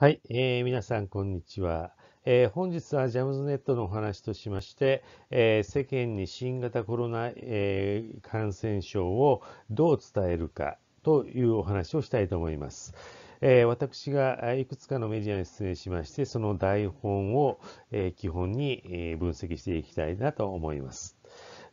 はい、えー、皆さん、こんにちは。えー、本日はジャムズネットのお話としまして、えー、世間に新型コロナ、えー、感染症をどう伝えるかというお話をしたいと思います。えー、私がいくつかのメディアに出演しまして、その台本を、えー、基本に、え分析していきたいなと思います。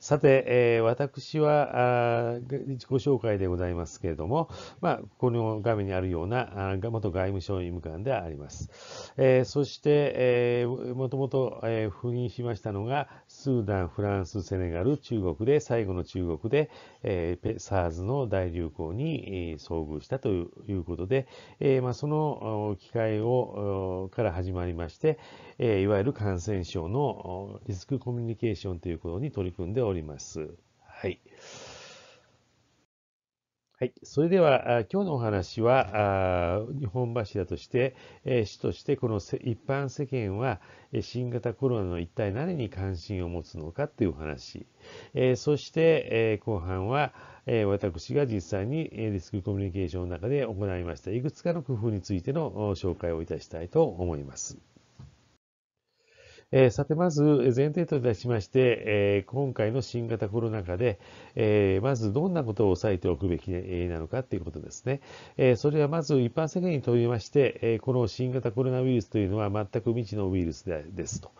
さて、えー、私はあ自己紹介でございますけれども、まあ、この画面にあるようなあ元外務省医務官であります。えー、そして、えー、もともと、えー、赴任しましたのが、スーダン、フランス、セネガル、中国で、最後の中国で、えー、SARS の大流行に、えー、遭遇したということで、えーまあ、その機会をから始まりまして、えー、いわゆる感染症のリスクコミュニケーションということに取り組んでおります。ります。はい。はい。それでは、今日のお話は、日本柱として、主としてこの一般世間は新型コロナの一体何に関心を持つのかというお話。そして、後半は、私が実際にリスクコミュニケーションの中で行いましたいくつかの工夫についての紹介をいたしたいと思います。えー、さて、まず前提といたしまして、えー、今回の新型コロナ禍で、えー、まずどんなことを押さえておくべきなのかということですね。えそれはまず一般世間にとりまして、えこの新型コロナウイルスというのは全く未知のウイルスですと。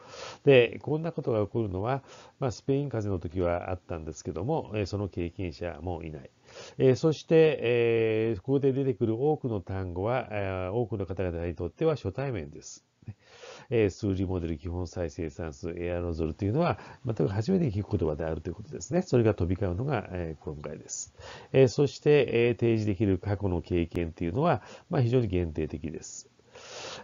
で、こんなことが起こるのは、まあ、スペイン風邪の時はあったんですけども、えその経験者もいない。えそして、えここで出てくる多くの単語は、多くの方々にとっては初対面です。え数理モデル、基本再生産数、エアロゾルというのは、全く初めて聞く言葉であるということですね。それが飛び交うのが、え今回です。えそして、え提示できる過去の経験というのは、ま非常に限定的です。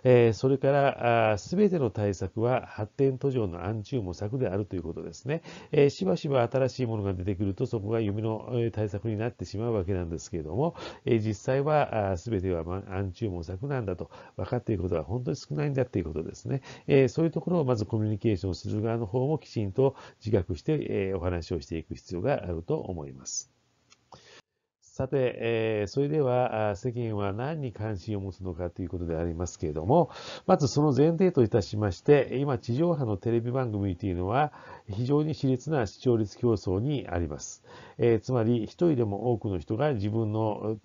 えそれからすべての対策は発展途上の暗中模索であるということですね、えしばしば新しいものが出てくるとそこが夢の対策になってしまうわけなんですけれども、え実際はすべては暗中模索なんだと分かっていることは本当に少ないんだということですね、えそういうところをまずコミュニケーションする側の方もきちんと自覚して、えお話をしていく必要があると思います。さて、えー、それでは世間は何に関心を持つのかということでありますけれども、まずその前提といたしまして、今地上波のテレビ番組というのは非常に熾烈な視聴率競争にあります。えー、つまり一人でも多くの人が自分の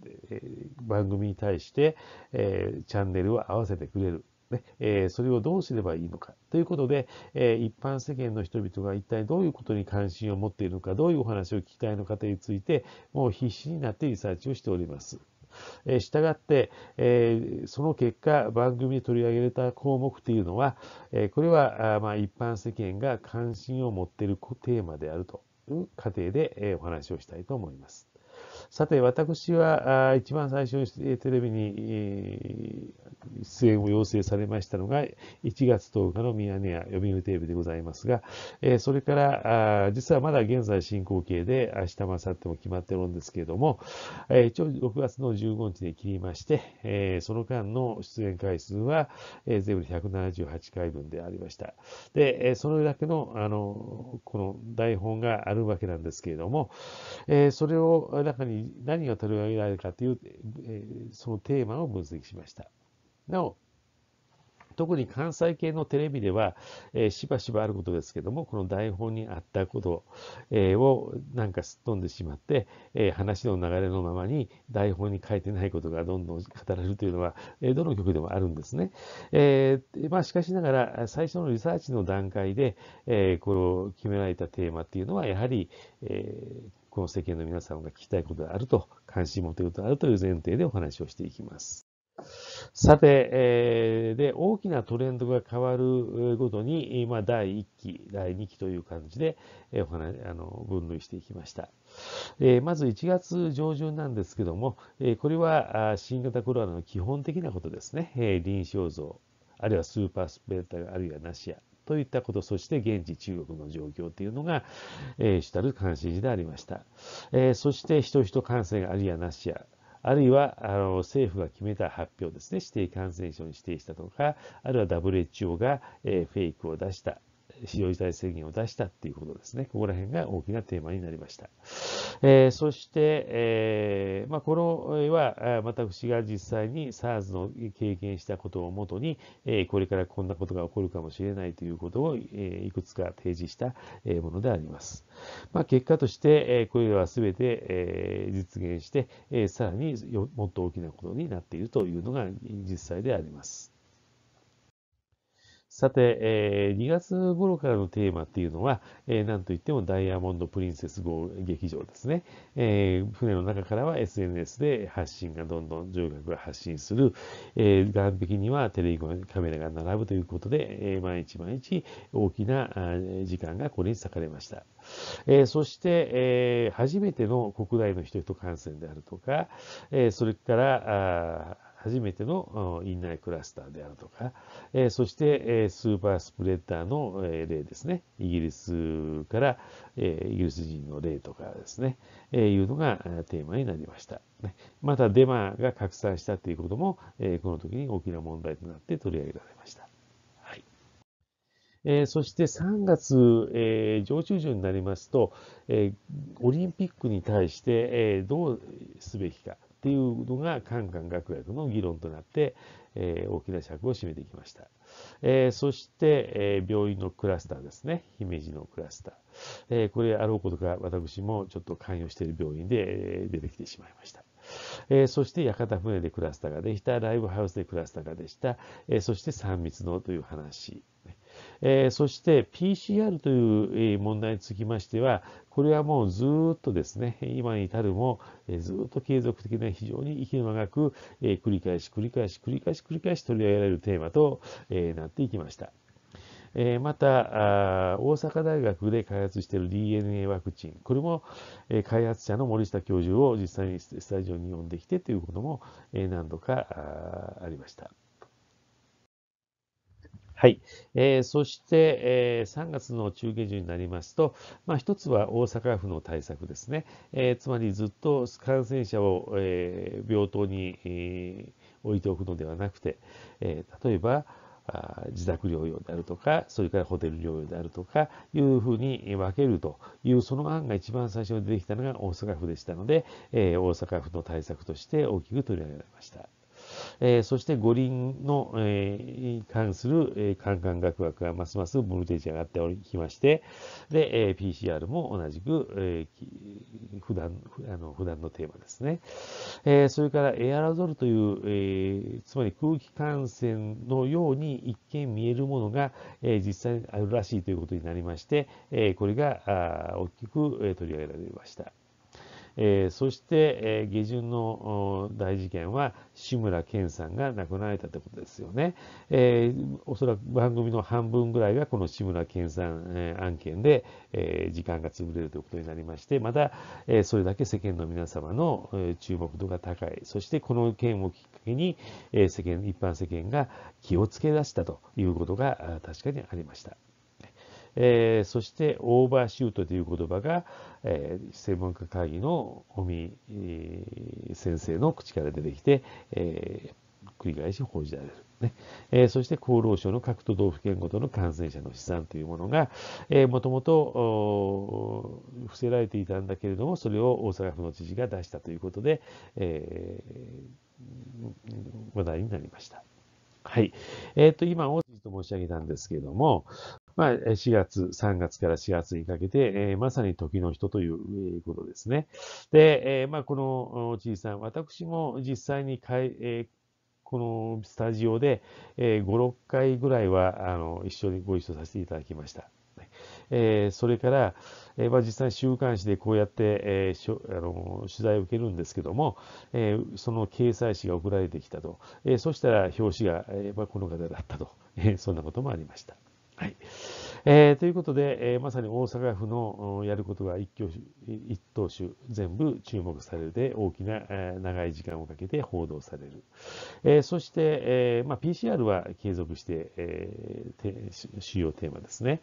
番組に対して、えー、チャンネルを合わせてくれる。ねえー、それをどうすればいいのかということで、えー、一般世間の人々が一体どういうことに関心を持っているのかどういうお話を聞きたいのかについてもう必死になってリサーチをしております。えー、従って、えその結果番組で取り上げられた項目というのは、えこれはあ、まあ、一般世間が関心を持っているテーマであるという過程で、えお話をしたいと思います。さて、私は一番最初にテレビに出演を要請されましたのが、1月10日のミヤネ屋読売テレビでございますが、それから、実はまだ現在進行形で、明日も明後日も決まってるんですけれども、一応6月の15日で切りまして、その間の出演回数は全部で178回分でありました。で、それだけの、あの、この台本があるわけなんですけれども、それを中に何が取り上げられるかという、えー、そのテーマを分析しました。なお、特に関西系のテレビでは、えー、しばしばあることですけども、この台本にあったこと、えをなんかすっ飛んでしまって、えー、話の流れのままに台本に書いてないことがどんどん語られるというのは、えどの曲でもあるんですね。えまあ、しかしながら、最初のリサーチの段階で、えこの決められたテーマっていうのは、やはり、えーこの世間の皆様が聞きたいことがあると、関心を持てることであるという前提でお話をしていきます。さて、えー、で、大きなトレンドが変わるごとに、まあ、第1期、第2期という感じで、えー、お話、あの、分類していきました。えー、まず1月上旬なんですけども、えー、これは新型コロナの基本的なことですね。えー、臨床像、あるいはスーパースペルタ、あるいはナシアといったこと、そして現地中国の状況というのが、えー、主たる関心事でありました。えー、そして人々感染あるいはなしや、あるいはあの政府が決めた発表ですね、指定感染症に指定したとか、あるいは WHO が、えー、フェイクを出した、非常事態宣言を出したっていうことですね。ここら辺が大きなテーマになりました。えー、そして、えー、まあ、これは、私が実際に SARS の経験したことをもとに、えー、これからこんなことが起こるかもしれないということを、えいくつか提示したものであります。まあ、結果として、えこれらは全て、え実現して、えさらにもっと大きなことになっているというのが実際であります。さて、えー、2月頃からのテーマっていうのは、えー、なんといってもダイヤモンド・プリンセス号劇場ですね。えー、船の中からは SNS で発信がどんどん上客が発信する、えー、岸壁にはテレビカメラが並ぶということで、えー、毎日毎日大きな時間がこれに割かれました。えー、そして、えー、初めての国内の人々感染であるとか、えー、それから、初めての院内クラスターであるとか、えそして、えスーパースプレッダーの、え例ですね、イギリスから、えイギリス人の例とかですね、えいうのがテーマになりました。またデマが拡散したということも、えこの時に大きな問題となって取り上げられました。えー、そして3月、えー、上中旬になりますと、えー、オリンピックに対して、えどうすべきか、っていうのがカンカン学学の議論となって、えー、大きな尺を占めてきました。えー、そして、えー、病院のクラスターですね、姫路のクラスター。えー、これ、あろうことか私もちょっと関与している病院で、え出てきてしまいました。えそして、屋形船でクラスターができた、ライブハウスでクラスターができた、えそして3密のという話、えー、そして PCR という問題につきましては、これはもうずっとですね、今に至るも、ずっと継続的な非常に息の長く、えー、繰り返し繰り返し繰り返し繰り返し取り上げられるテーマと、えー、なっていきました。えー、また、大阪大学で開発している DNA ワクチン、これも、えー、開発者の森下教授を実際にスタジオに呼んできてということも、えー、何度かありました。はい、えー、そして、えー、3月の中下旬になりますと、まあ、一つは大阪府の対策ですね、えー、つまりずっと感染者を、えー、病棟に、えー、置いておくのではなくて、えー、例えばあ自宅療養であるとか、それからホテル療養であるとかいうふうに分けるという、その案が一番最初に出てきたのが大阪府でしたので、え大阪府の対策として大きく取り上げられました。えー、そして五輪の、えー、関する、えー、カンカン学学がますますボルテージ上がっておきまして、で、えー、PCR も同じく、えー、普段あの普段のテーマですね。えー、それからエアロゾルという、えー、つまり空気感染のように一見見えるものが、えー、実際にあるらしいということになりまして、えー、これが大きく取り上げられました。えー、そして、えー、下旬の大事件は志村けんさんが亡くなられたということですよね、えー、おそらく番組の半分ぐらいがこの志村けんさん、えー、案件で、えー、時間が潰れるということになりましてまた、えー、それだけ世間の皆様の、えー、注目度が高いそしてこの件をきっかけに、えー、世間一般世間が気をつけ出したということが確かにありました。えー、そしてオーバーシュートという言葉が、えー、専門家会議の尾身、えー、先生の口から出てきて、え繰り返し報じられる。ねえそして厚労省の各都道府県ごとの感染者の試算というものが、えー、もともと伏せられていたんだけれどもそれを大阪府の知事が出したということで、え話題になりました。はい。えっ、ー、と、今、大筋と申し上げたんですけれども、まあ、4月、3月から4月にかけて、えー、まさに時の人ということですね。で、えー、まあ、このおじいさん、私も実際にかい、えー、このスタジオで、えー、5、6回ぐらいはあの一緒にご一緒させていただきました。えー、それから、えー、まあ、実際週刊誌でこうやって、えー、しょあの取材を受けるんですけども、えその掲載誌が送られてきたと、えそしたら表紙が、えまあ、この方だったと、えそんなこともありました。はいえー、ということで、えー、まさに大阪府のやることが一挙一投手全部注目されるで、大きな、えー、長い時間をかけて報道される。えー、そして、えーまあ、PCR は継続して、えー、主要テーマですね。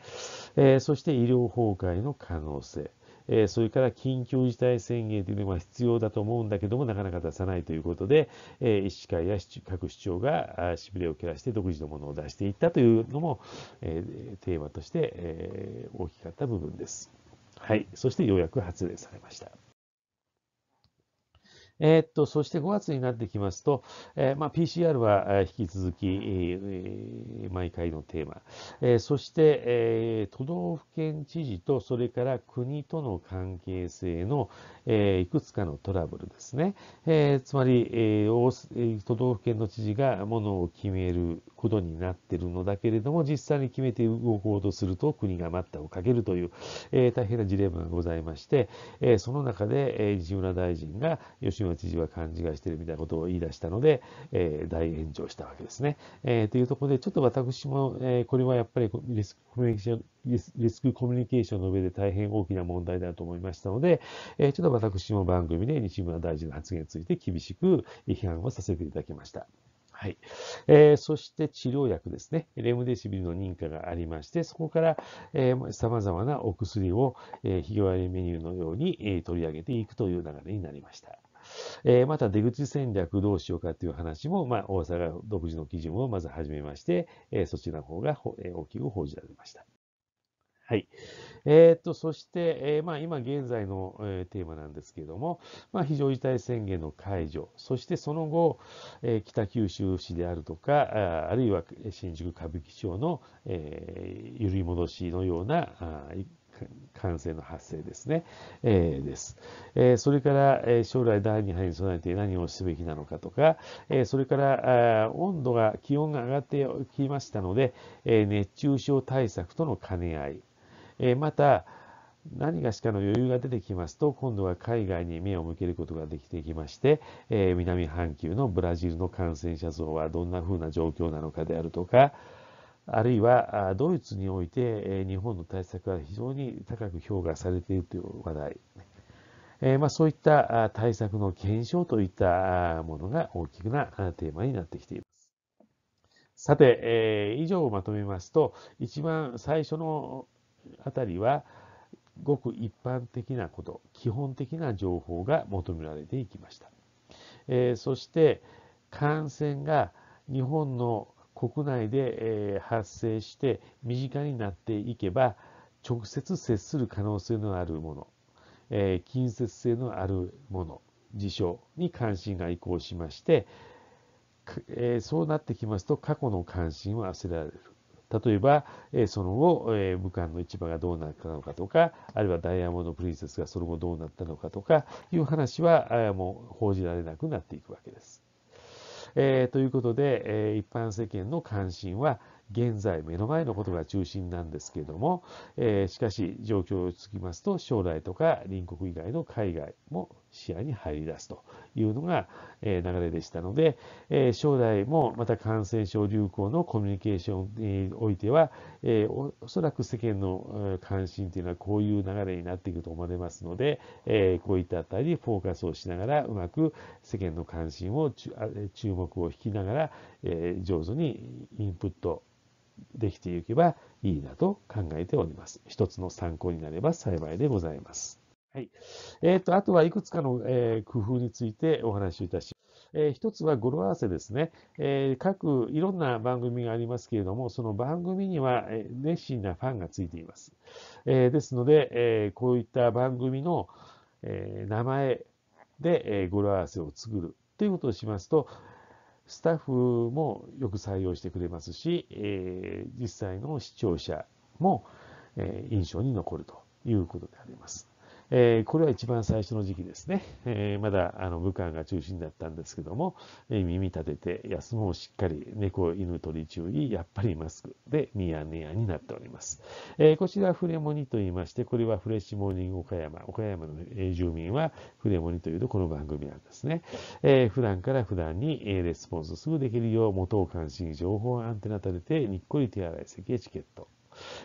えー、そして医療崩壊の可能性。えー、それから緊急事態宣言というのは必要だと思うんだけども、なかなか出さないということで、えー、医師会や各市長がしびれを切らして独自のものを出していったというのも、えー、テーマとして、えー、大きかった部分です。はい。そしてようやく発令されました。えー、っと、そして5月になってきますと、えー、まあ、PCR は引き続き、えー、毎回のテーマ、えそして、え都道府県知事とそれから国との関係性の、えいくつかのトラブルですね、えつまり、え都道府県の知事がものを決めることになっているのだけれども、実際に決めて動こうとすると国が待ったをかけるという、え大変なジレンマがございまして、えその中で、え西村大臣が吉州の知事は勘違いしてるみたいなことを言い出したので、えー、大炎上したわけですね。えー、というところで、ちょっと私も、えー、これはやっぱりリスクコミュニケーション、リスクコミュニケーションの上で大変大きな問題だと思いましたので、えちょっと私も番組で西村大臣の発言について厳しく批判をさせていただきました。はい。えー、そして治療薬ですね。レムデシビルの認可がありまして、そこから、えー、様々なお薬を、えー、日替わりメニューのように、えー、取り上げていくという流れになりました。えー、また出口戦略どうしようかという話も、まあ、大阪独自の基準をまず始めまして、えー、そちらの方が、えー、大きく報じられました。はい。えっ、と、そして、えー、まあ、今現在の、えー、テーマなんですけれども、まあ、非常事態宣言の解除、そしてその後、え北九州市であるとか、ああるいは新宿歌舞伎町の、え揺り戻しのようなあ感染の発生ですね。えー、です、えー。それから、えー、将来第2波に備えて何をすべきなのかとか、えー、それから、あ温度が、気温が上がってきましたので、えー、熱中症対策との兼ね合い。えー、また、何がしかの余裕が出てきますと、今度は海外に目を向けることができてきまして、えー、南半球のブラジルの感染者数はどんな風な状況なのかであるとか、あるいはドイツにおいて日本の対策は非常に高く評価されているという話題、えまあ、そういった対策の検証といったものが大きなテーマになってきています。さて、え以上をまとめますと、一番最初のあたりは、ごく一般的なこと、基本的な情報が求められていきました。えそして、感染が日本の国内で発生して身近になっていけば直接接する可能性のあるもの、え近接性のあるもの事象に関心が移行しまして、えそうなってきますと過去の関心を焦られる例えば、えその後、え武漢の市場がどうなったのかとかあるいはダイヤモンド・プリンセスがその後どうなったのかとかいう話はもう報じられなくなっていくわけです。えー、ということで、えー、一般世間の関心は現在目の前のことが中心なんですけれども、えー、しかし状況をつきますと将来とか隣国以外の海外も視野に入り出すというのが、え流れでしたので、え将来もまた感染症流行のコミュニケーションにおいては、えおそらく世間の関心というのはこういう流れになっていくと思われますので、えこういったあたりにフォーカスをしながらうまく世間の関心を注目を引きながら、え上手にインプットできていけばいいなと考えております。一つの参考になれば幸いでございます。はい。えっ、ー、と、あとはいくつかの、えー、工夫についてお話をいたしえー、一つは語呂合わせですね、えー、各いろんな番組がありますけれども、その番組には熱心なファンがついています。えー、ですので、えー、こういった番組の、えー、名前で、えー、語呂合わせを作るということをしますと、スタッフもよく採用してくれますし、えー、実際の視聴者も、えー、印象に残るということであります。えー、これは一番最初の時期ですね。えー、まだあの武漢が中心だったんですけども、えー、耳立てて休もうしっかり猫、犬、鳥注意、やっぱりマスクでニヤニヤになっております。えこちらフレモニと言いまして、これはフレッシュモーニング岡山、岡山の住民はフレモニというとこの番組なんですね。え普段から普段にレスポンスすぐできるよう、元を関心情報アンテナ立ててにっこり手洗い席へチケット。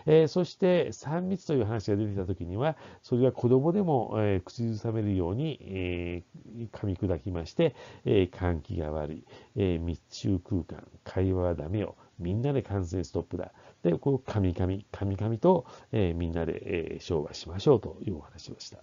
えー、そして3密という話が出てきた時にはそれが子どもでも、えー、口ずさめるように、えー、噛み砕きまして、えー、換気が悪い、えー、密集空間会話はダメよみんなで感染ストップだでこう噛み噛み噛み噛みと、えー、みんなで、えー、勝負しましょうというお話をした。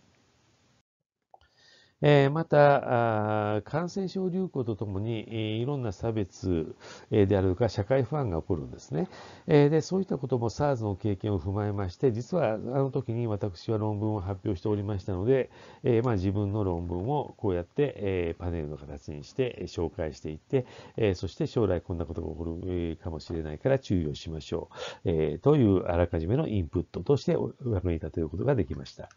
えまた、感染症流行とともに、いろんな差別であるとか、社会不安が起こるんですね。で、そういったことも SARS の経験を踏まえまして、実はあの時に私は論文を発表しておりましたので、えまあ、自分の論文をこうやって、えパネルの形にして紹介していって、えそして将来こんなことが起こるかもしれないから注意をしましょう、えというあらかじめのインプットとしてお役に立てることができました。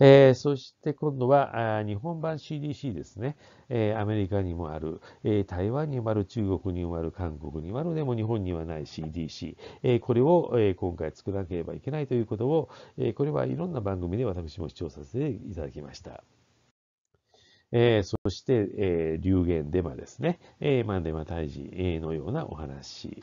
えー、そして今度は日本版 CDC ですね、えー、アメリカにもある、えー、台湾にもある、中国にもある、韓国にもある、でも日本にはない CDC、えー、これを、えー、今回作らなければいけないということを、えー、これはいろんな番組で私も視聴させていただきました。えー、そして、えー、流言デマですね、えーまあ、デマ退治のようなお話。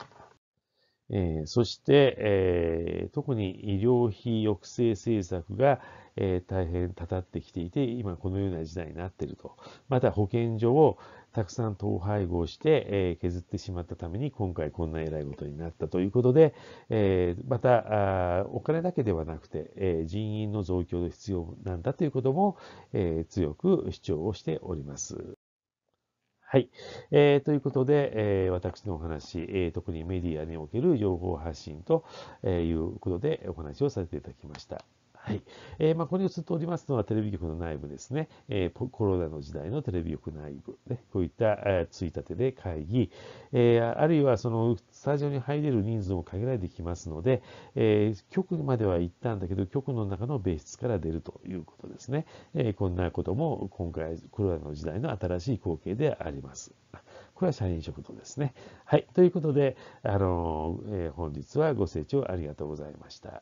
えー、そして、えー、特に医療費抑制政策が、えー、大変たたってきていて、今このような時代になっていると。また保健所をたくさん統廃合して、え削ってしまったために、今回こんな偉いことになったということで、えまたあ、お金だけではなくて、え人員の増強が必要なんだということも、え強く主張をしております。はい。えー、ということで、えー、私のお話、えー、特にメディアにおける情報発信ということでお話をさせていただきました。はい。えー、まあ、ここに映っておりますのはテレビ局の内部ですね。えー、コロナの時代のテレビ局内部、ね、こういった、えー、ついたてで会議、えー、あるいはそのスタジオに入れる人数も限られてきますので、えー、局までは行ったんだけど、局の中の別室から出るということですね。えー、こんなことも今回、コロナの時代の新しい光景であります。これは社員食堂ですね。はい。ということで、あのえー、本日はご清聴ありがとうございました。